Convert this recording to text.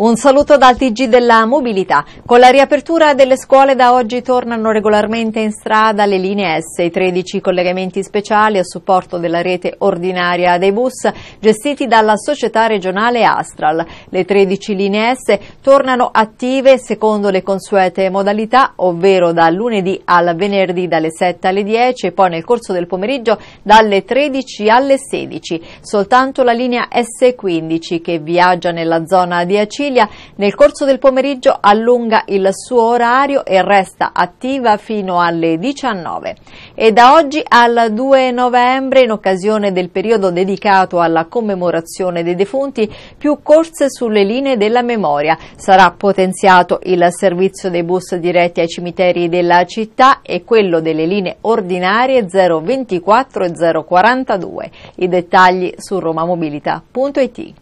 Un saluto dal TG della mobilità. Con la riapertura delle scuole da oggi tornano regolarmente in strada le linee S, i 13 collegamenti speciali a supporto della rete ordinaria dei bus gestiti dalla società regionale Astral. Le 13 linee S tornano attive secondo le consuete modalità, ovvero dal lunedì al venerdì dalle 7 alle 10 e poi nel corso del pomeriggio dalle 13 alle 16. Soltanto la linea S15 che viaggia nella zona di AC Sicilia, nel corso del pomeriggio allunga il suo orario e resta attiva fino alle 19. E da oggi al 2 novembre, in occasione del periodo dedicato alla commemorazione dei defunti, più corse sulle linee della memoria. Sarà potenziato il servizio dei bus diretti ai cimiteri della città e quello delle linee ordinarie 024 e 042. I dettagli su romamobilità.it.